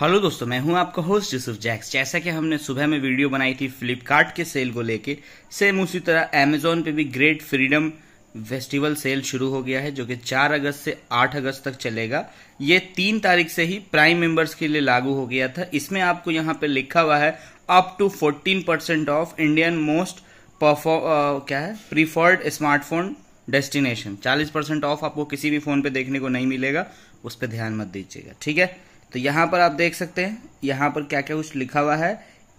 hello दोस्तों मैं हूं आपका होस्ट यूसुफ जैक्स जैसा कि हमने सुबह में वीडियो बनाई थी फ्लिपकार्ट के सेल को लेके सेम उसी तरह अमेजोन पे भी ग्रेट फ्रीडम फेस्टिवल सेल शुरू हो गया है जो कि 4 अगस्त से 8 अगस्त तक चलेगा ये तीन तारीख से ही प्राइम मेंबर्स के लिए लागू हो गया था इसमें आपको यहाँ पे लिखा हुआ है up to fourteen percent of Indian most perform क्या है प्रीफर्ड स्मार्टफोन डेस्टिनेशन चालीस परसेंट ऑफ आपको किसी भी फोन पे देखने को नहीं मिलेगा उस पर ध्यान मत दीजिएगा ठीक है तो यहाँ पर आप देख सकते हैं यहां पर क्या क्या कुछ लिखा हुआ है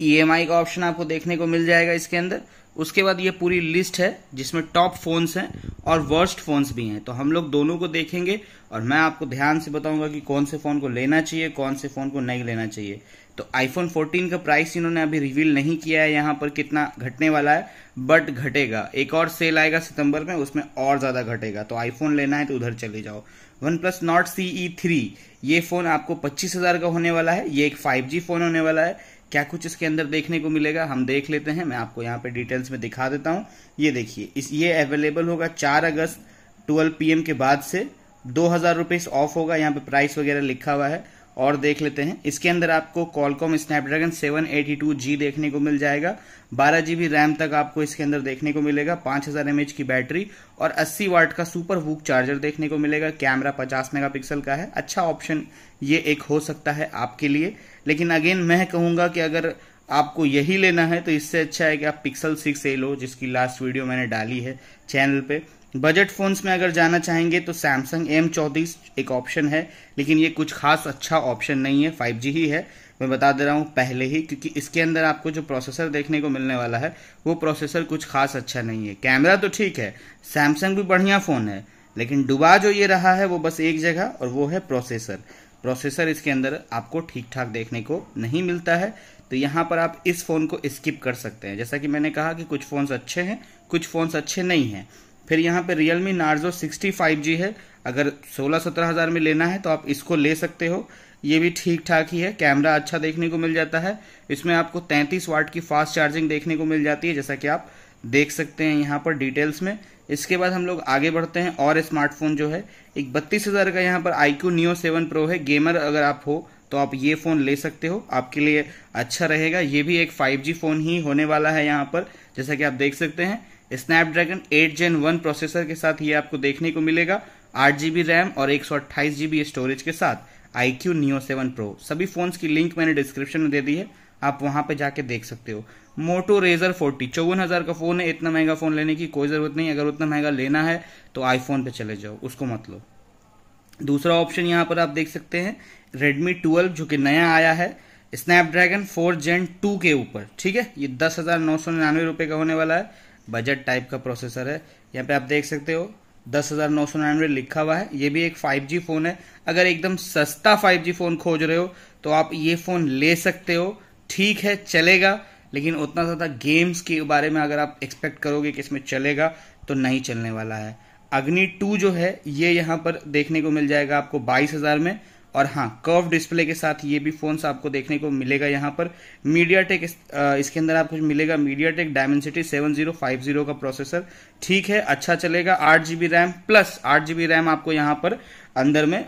ई e का ऑप्शन आपको देखने को मिल जाएगा इसके अंदर उसके बाद ये पूरी लिस्ट है जिसमें टॉप फोन्स हैं और वर्स्ट फोन्स भी हैं तो हम लोग दोनों को देखेंगे और मैं आपको ध्यान से बताऊंगा कि कौन से फ़ोन को लेना चाहिए कौन से फ़ोन को नहीं लेना चाहिए तो आईफोन 14 का प्राइस इन्होंने अभी रिवील नहीं किया है यहां पर कितना घटने वाला है बट घटेगा एक और सेल आएगा सितंबर में उसमें और ज़्यादा घटेगा तो आईफोन लेना है तो उधर चले जाओ OnePlus Nord C E three ये फ़ोन आपको पच्चीस हज़ार का होने वाला है ये एक फाइव जी फ़ोन होने वाला है क्या कुछ इसके अंदर देखने को मिलेगा हम देख लेते हैं मैं आपको यहाँ पे डिटेल्स में दिखा देता हूँ ये देखिए इस ये अवेलेबल होगा चार अगस्त ट्वेल्व पी के बाद से दो हज़ार रुपये ऑफ होगा यहाँ पे प्राइस वगैरह लिखा हुआ है और देख लेते हैं इसके अंदर आपको कॉलकॉम स्नैपड्रैगन 782G देखने को मिल जाएगा बारह जीबी रैम तक आपको इसके अंदर देखने को मिलेगा पांच हजार एमएच की बैटरी और 80 वाट का सुपर वूक चार्जर देखने को मिलेगा कैमरा 50 मेगापिक्सल का है अच्छा ऑप्शन ये एक हो सकता है आपके लिए लेकिन अगेन मैं कहूंगा कि अगर आपको यही लेना है तो इससे अच्छा है कि आप पिक्सल सिक्स ए लो जिसकी लास्ट वीडियो मैंने डाली है चैनल पे बजट फोन्स में अगर जाना चाहेंगे तो सैमसंग एम चौंतीस एक ऑप्शन है लेकिन ये कुछ खास अच्छा ऑप्शन नहीं है फाइव ही है मैं बता दे रहा हूँ पहले ही क्योंकि इसके अंदर आपको जो प्रोसेसर देखने को मिलने वाला है वो प्रोसेसर कुछ खास अच्छा नहीं है कैमरा तो ठीक है सैमसंग भी बढ़िया फ़ोन है लेकिन डुबा जो ये रहा है वो बस एक जगह और वो है प्रोसेसर प्रोसेसर इसके अंदर आपको ठीक ठाक देखने को नहीं मिलता है तो यहाँ पर आप इस फ़ोन को स्किप कर सकते हैं जैसा कि मैंने कहा कि कुछ फ़ोन्स अच्छे हैं कुछ फ़ोन्स अच्छे नहीं हैं फिर यहाँ पे Realme Narzo 60 5G है अगर सोलह सत्रह हज़ार में लेना है तो आप इसको ले सकते हो ये भी ठीक ठाक ही है कैमरा अच्छा देखने को मिल जाता है इसमें आपको 33 वाट की फास्ट चार्जिंग देखने को मिल जाती है जैसा कि आप देख सकते हैं यहाँ पर डिटेल्स में इसके बाद हम लोग आगे बढ़ते हैं और स्मार्टफोन जो है एक बत्तीस हज़ार का यहाँ पर iQOO Neo seven Pro है गेमर अगर आप हो तो आप ये फ़ोन ले सकते हो आपके लिए अच्छा रहेगा ये भी एक 5G फ़ोन ही होने वाला है यहाँ पर जैसा कि आप देख सकते हैं स्नैपड्रैगन 8 जेन 1 प्रोसेसर के साथ ये आपको देखने को मिलेगा आठ जीबी रैम और एक सौ जीबी स्टोरेज के साथ IQ Neo Neo seven Pro सभी फोन्स की लिंक मैंने डिस्क्रिप्शन में दे दी है आप वहां पे जाके देख सकते हो मोटो रेजर फोर्टी चौवन हजार का फोन है इतना महंगा फोन लेने की कोई जरूरत नहीं अगर उतना महंगा लेना है तो आईफोन पे चले जाओ उसको मत लो दूसरा ऑप्शन यहाँ पर आप देख सकते हैं रेडमी ट्वेल्व जो कि नया आया है स्नैपड्रैगन फोर जेन टू के ऊपर ठीक है ये दस हजार नौ सौ निन्यानवे रुपए का होने वाला है बजट टाइप का प्रोसेसर है यहाँ पे आप देख सकते हो दस हजार नौ सौ निन्यानवे लिखा हुआ है ये भी एक 5G फोन है अगर एकदम सस्ता 5G फोन खोज रहे हो तो आप ये फोन ले सकते हो ठीक है चलेगा लेकिन उतना ज़्यादा गेम्स के बारे में अगर आप एक्सपेक्ट करोगे कि इसमें चलेगा तो नहीं चलने वाला है अग्नि टू जो है ये यहाँ पर देखने को मिल जाएगा आपको बाईस हजार में और हाँ कर्व डिस्प्ले के साथ ये भी फोन आपको देखने को मिलेगा यहाँ पर मीडिया टेक इस, इसके अंदर आपको मिलेगा MediaTek Dimensity seven zero five zero का प्रोसेसर ठीक है अच्छा चलेगा आठ जीबी रैम प्लस आठ जीबी रैम आपको यहाँ पर अंदर में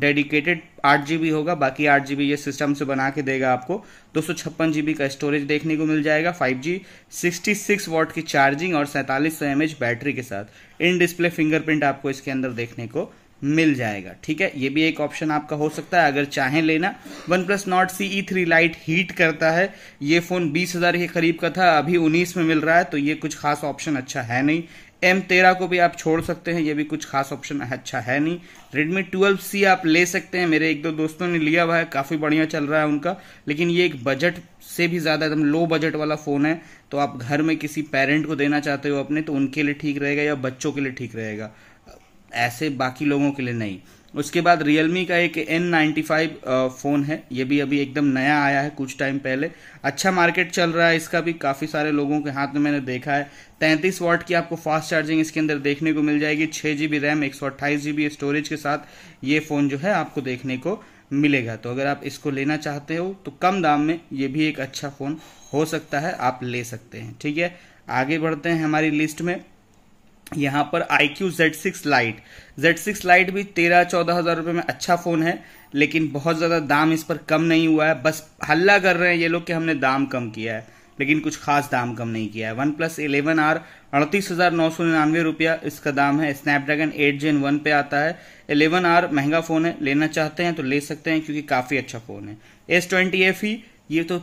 डेडिकेटेड आठ जीबी होगा बाकी आठ जीबी ये सिस्टम से बना के देगा आपको दो सौ छप्पन जीबी का स्टोरेज देखने को मिल जाएगा five G sixty six watt की चार्जिंग और सैंतालीस सौ एम बैटरी के साथ इन डिस्प्ले फिंगरप्रिंट आपको इसके अंदर देखने को मिल जाएगा ठीक है ये भी एक ऑप्शन आपका हो सकता है अगर चाहें लेना OnePlus Nord C E three lite heat करता है ये फ़ोन बीस हज़ार के करीब का था अभी उन्नीस में मिल रहा है तो ये कुछ खास ऑप्शन अच्छा है नहीं एम तेरह को भी आप छोड़ सकते हैं ये भी कुछ खास ऑप्शन अच्छा है नहीं रेडमी ट्वेल्व सी आप ले सकते हैं मेरे एक दो दोस्तों ने लिया हुआ है काफ़ी बढ़िया चल रहा है उनका लेकिन ये एक बजट से भी ज़्यादा एकदम लो बजट वाला फ़ोन है तो आप घर में किसी पेरेंट को देना चाहते हो अपने तो उनके लिए ठीक रहेगा या बच्चों के लिए ठीक रहेगा ऐसे बाकी लोगों के लिए नहीं उसके बाद रियलमी का एक एन नाइन्टी फाइव फ़ोन है ये भी अभी एकदम नया आया है कुछ टाइम पहले अच्छा मार्केट चल रहा है इसका भी काफ़ी सारे लोगों के हाथ में मैंने देखा है तैंतीस वाट की आपको फास्ट चार्जिंग इसके अंदर देखने को मिल जाएगी छः जी बी रैम एक सौ अट्ठाईस जी बी स्टोरेज के साथ ये फ़ोन जो है आपको देखने को मिलेगा तो अगर आप इसको लेना चाहते हो तो कम दाम में ये भी एक अच्छा फ़ोन हो सकता है आप ले सकते हैं ठीक है आगे बढ़ते हैं हमारी लिस्ट में यहाँ पर iQOO Z six lite Z six lite भी तेरह चौदह हजार रुपये में अच्छा फ़ोन है लेकिन बहुत ज़्यादा दाम इस पर कम नहीं हुआ है बस हल्ला कर रहे हैं ये लोग कि हमने दाम कम किया है लेकिन कुछ खास दाम कम नहीं किया है वन प्लस इलेवन आर अड़तीस हज़ार नौ सौ निन्यानवे रुपया इसका दाम है स्नैपड्रैगन एट जेन वन पे आता है इलेवन आर महंगा फ़ोन है लेना चाहते हैं तो ले सकते हैं क्योंकि काफ़ी अच्छा फ़ोन है एस ट्वेंटी एफ ही ये तो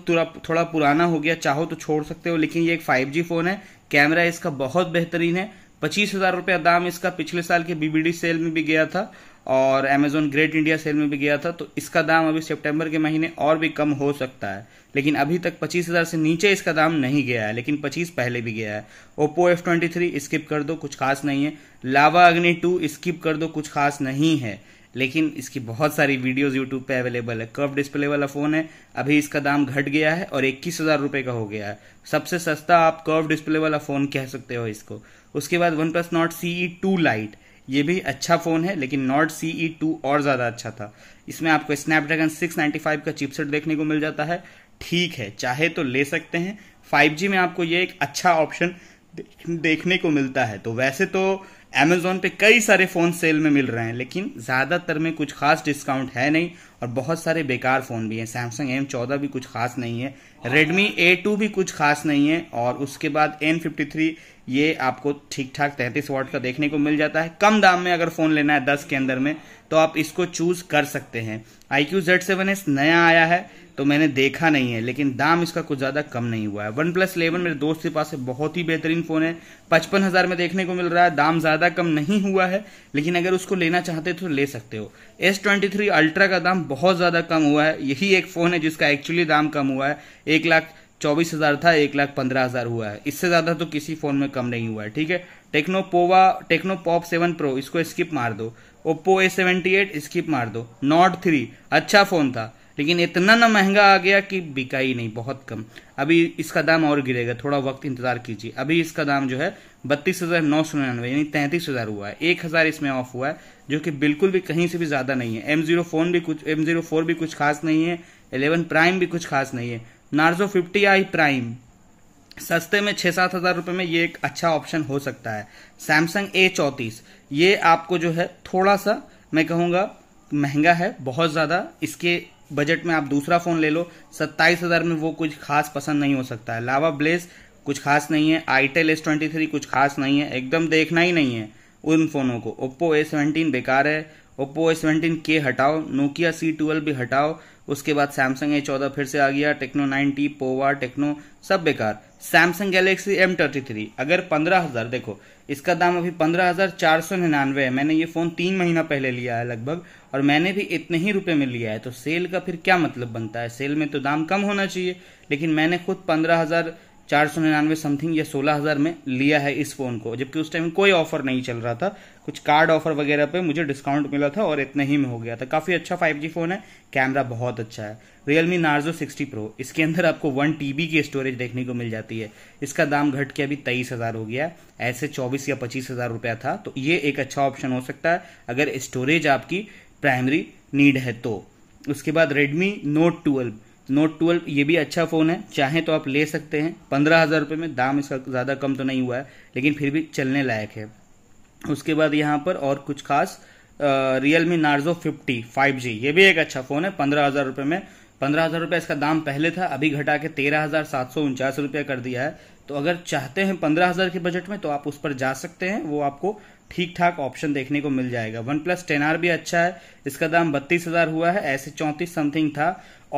थोड़ा पुराना हो गया चाहो तो छोड़ सकते हो लेकिन ये एक फाइव जी फ़ोन है कैमरा इसका बहुत बेहतरीन है पच्चीस हजार रुपया दाम इसका पिछले साल के बीबीडी सेल में भी गया था और अमेजोन ग्रेट इंडिया सेल में भी गया था तो इसका दाम अभी सितंबर के महीने और भी कम हो सकता है लेकिन अभी तक पच्चीस हज़ार से नीचे इसका दाम नहीं गया है लेकिन पच्चीस पहले भी गया है Oppo F twenty three skip कर दो कुछ खास नहीं है लावा अग्नि टू स्किप कर दो कुछ खास नहीं है लेकिन इसकी बहुत सारी वीडियोज यूट्यूब पे अवेलेबल है कर्व डिस्प्ले वाला फ़ोन है अभी इसका दाम घट गया है और इक्कीस हज़ार रुपये का हो गया है सबसे सस्ता आप कर्व डिस्प्ले वाला फ़ोन कह सकते हो इसको उसके बाद OnePlus Nord C E two lite ये भी अच्छा फ़ोन है लेकिन नॉट सी ई टू और ज़्यादा अच्छा था इसमें आपको स्नैपड्रैगन फाइव का चिपसेट देखने को मिल जाता है ठीक है चाहे तो ले सकते हैं फाइव जी में आपको ये एक अच्छा ऑप्शन देखने को मिलता है तो वैसे तो अमेजोन पे कई सारे फ़ोन सेल में मिल रहे हैं लेकिन ज़्यादातर में कुछ खास डिस्काउंट है नहीं और बहुत सारे बेकार फ़ोन भी हैं सैमसंग एम चौदह भी कुछ खास नहीं है रेडमी ए टू भी कुछ खास नहीं है और उसके बाद एन फिफ्टी थ्री ये आपको ठीक ठाक तैंतीस वाट का देखने को मिल जाता है कम दाम में अगर फ़ोन लेना है दस के अंदर में तो आप इसको चूज कर सकते हैं iQOO Z seven S नया आया है तो मैंने देखा नहीं है लेकिन दाम इसका कुछ ज्यादा कम नहीं हुआ है वन प्लस इलेवन मेरे दोस्त के पास बहुत ही बेहतरीन फोन है पचपन हजार में देखने को मिल रहा है दाम ज्यादा कम नहीं हुआ है लेकिन अगर उसको लेना चाहते तो ले सकते हो एस ट्वेंटी थ्री अल्ट्रा का दाम बहुत ज्यादा कम हुआ है यही एक फोन है जिसका एक्चुअली दाम कम हुआ है एक लाख चौबीस हजार था एक लाख पंद्रह हजार हुआ है इससे ज्यादा तो किसी फोन में कम नहीं हुआ है ठीक है Tecno Pova Tecno Pop seven Pro इसको स्किप मार दो Oppo A seventy eight skip मार दो नॉट थ्री अच्छा फोन था लेकिन इतना ना महंगा आ गया कि बिका ही नहीं बहुत कम अभी इसका दाम और गिरेगा थोड़ा वक्त इंतजार कीजिए अभी इसका दाम जो है बत्तीस हजार नौ सौ निन्यानवे यानी तैंतीस हजार हुआ है एक हजार इसमें ऑफ हुआ है जो कि बिल्कुल भी कहीं से भी ज्यादा नहीं है एम जीरो फोन भी कुछ एम जीरो फोर भी कुछ खास नहीं है इलेवन प्राइम भी कुछ खास नहीं है नार्जो फिफ्टी आई प्राइम सस्ते में छः सात हज़ार रुपये में ये एक अच्छा ऑप्शन हो सकता है सैमसंग ए चौंतीस ये आपको जो है थोड़ा सा मैं कहूँगा महंगा है बहुत ज़्यादा इसके बजट में आप दूसरा फ़ोन ले लो सत्ताईस हज़ार में वो कुछ खास पसंद नहीं हो सकता है लावा ब्लेस कुछ खास नहीं है आईटेल एस ट्वेंटी थ्री कुछ खास नहीं है एकदम देखना ही नहीं है उन फ़ोनों को ओप्पो ए सेवेंटीन बेकार है ओप्पो एस सेवेंटीन के हटाओ नोकिया सी ट्वेल्व भी हटाओ उसके बाद सैमसंग ए चौदह फिर से आ गया टेक्नो नाइनटी पोवा टेक्नो सब बेकार Samsung Galaxy M thirty three अगर पंद्रह हजार देखो इसका दाम अभी पंद्रह हजार चार सौ निन्यानवे है मैंने ये फोन तीन महीना पहले लिया है लगभग और मैंने भी इतने ही रुपए में लिया है तो सेल का फिर क्या मतलब बनता है सेल में तो दाम कम होना चाहिए लेकिन मैंने खुद पंद्रह हजार चार सौ निन्यानवे समथिंग या सोलह हज़ार में लिया है इस फ़ोन को जबकि उस टाइम कोई ऑफर नहीं चल रहा था कुछ कार्ड ऑफर वगैरह पे मुझे डिस्काउंट मिला था और इतने ही में हो गया था काफ़ी अच्छा 5G फ़ोन है कैमरा बहुत अच्छा है रियलमी नार्जो 60 प्रो इसके अंदर आपको वन टी की स्टोरेज देखने को मिल जाती है इसका दाम घट के अभी तेईस हज़ार हो गया ऐसे चौबीस या पच्चीस हज़ार रुपया था तो ये एक अच्छा ऑप्शन हो सकता है अगर स्टोरेज आपकी प्राइमरी नीड है तो उसके बाद Redmi Note twelve Note twelve ये भी अच्छा फ़ोन है चाहे तो आप ले सकते हैं पंद्रह हज़ार रुपये में दाम इसका ज़्यादा कम तो नहीं हुआ है लेकिन फिर भी चलने लायक है उसके बाद यहाँ पर और कुछ खास Realme Narzo fifty five G ये भी एक अच्छा फ़ोन है पंद्रह हज़ार रुपये में पंद्रह हज़ार रुपये इसका दाम पहले था अभी घटा के तेरह हज़ार सात सौ उनचास रुपये कर दिया है तो अगर चाहते हैं पंद्रह हज़ार के बजट में तो आप उस पर जा सकते हैं वो आपको ठीक ठाक ऑप्शन देखने को मिल जाएगा वन प्लस टेन आर भी अच्छा है इसका दाम बत्तीस हज़ार हुआ है ऐसे चौंतीस समथिंग था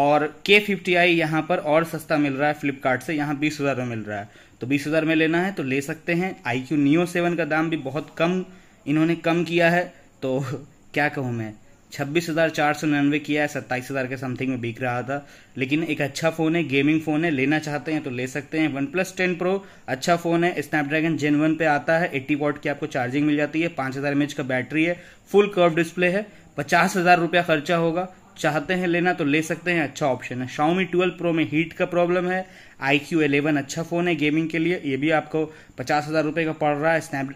और के फिफ्टी आई यहाँ पर और सस्ता मिल रहा है फ्लिपकार्ट से यहाँ बीस हज़ार में मिल रहा है तो बीस हज़ार में लेना है तो ले सकते हैं आई क्यू नियो सेवन का दाम भी बहुत कम इन्होंने कम किया है तो क्या कहूँ मैं छब्बीस हज़ार चार सौ निन्यानवे किया है सत्ताईस हज़ार के समथिंग में बिक रहा था लेकिन एक अच्छा फ़ोन है गेमिंग फ़ोन है लेना चाहते हैं तो ले सकते हैं वन प्लस टेन प्रो अच्छा फ़ोन है स्नैपड्रैगन जेन वन पे आता है एट्टी वॉट की आपको चार्जिंग मिल जाती है पांच हज़ार एमएच का बैटरी है फुल कर्व डिस्प्ले है पचास हज़ार रुपया खर्चा होगा चाहते हैं लेना तो ले सकते हैं अच्छा ऑप्शन है Xiaomi 12 प्रो में हीट का प्रॉब्लम है आई क्यू एलेवन अच्छा फ़ोन है गेमिंग के लिए ये भी आपको पचास हज़ार रुपए का पड़ रहा है स्नैप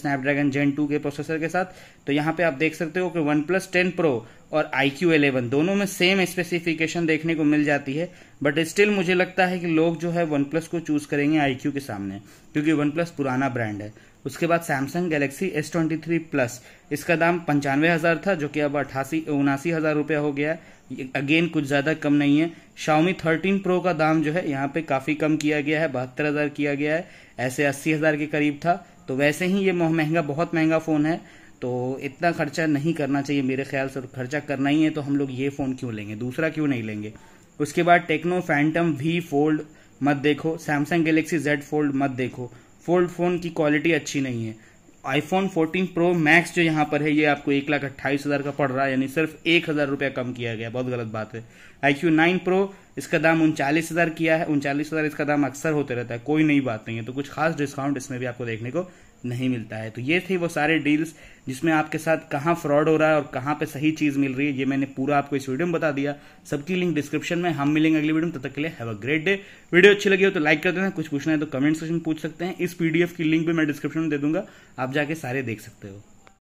स्नैपड्रैगन जेन टू के प्रोसेसर के साथ तो यहाँ पे आप देख सकते हो कि वन प्लस टेन प्रो और आई क्यू दोनों में सेम स्पेसिफिकेशन देखने को मिल जाती है बट स्टिल मुझे लगता है कि लोग जो है वन प्लस को चूज़ करेंगे आई क्यू के सामने क्योंकि वन प्लस पुराना ब्रांड है उसके बाद Samsung Galaxy S twenty three plus इसका दाम पंचानवे हज़ार था जो कि अब अठासी उनासी हज़ार रुपया हो गया अगेन कुछ ज़्यादा कम नहीं है शाउमी थर्टीन प्रो का दाम जो है यहाँ पे काफ़ी कम किया गया है बहत्तर हज़ार किया गया है ऐसे अस्सी हज़ार के करीब था तो वैसे ही ये महंगा बहुत महंगा फ़ोन है तो इतना खर्चा नहीं करना चाहिए मेरे ख्याल से खर्चा करना ही है तो हम लोग ये फ़ोन क्यों लेंगे दूसरा क्यों नहीं लेंगे उसके बाद टेक्नो फैंटम वी फोल्ड मत देखो सैमसंग गैलेक्सी जेड फोल्ड मत देखो फोल्ड फ़ोन की क्वालिटी अच्छी नहीं है आईफोन 14 प्रो मैक्स जो यहाँ पर है ये आपको एक लाख अट्ठाईस हज़ार का पड़ रहा है यानी सिर्फ एक हज़ार रुपया कम किया गया बहुत गलत बात है आई क्यू नाइन प्रो इसका दाम उनचालीस हज़ार किया है उनचालीस हज़ार इसका दाम अक्सर होते रहता है कोई नई बात नहीं है तो कुछ खास डिस्काउंट इसमें भी आपको देखने को नहीं मिलता है तो ये थे वो सारे डील्स जिसमें आपके साथ कहाँ फ्रॉड हो रहा है और कहाँ पे सही चीज़ मिल रही है ये मैंने पूरा आपको इस वीडियो में बता दिया सबकी लिंक डिस्क्रिप्शन में हम मिलेंगे अगली वीडियो में तब तो तक के लिए have a great day video अच्छी लगी हो तो लाइक कर देना कुछ पूछना है तो कमेंट सेक्शन पूछ सकते हैं इस पीडीएफ की लिंक भी मैं डिस्क्रिप्शन में दे दूंगा आप जाके सारे देख सकते हो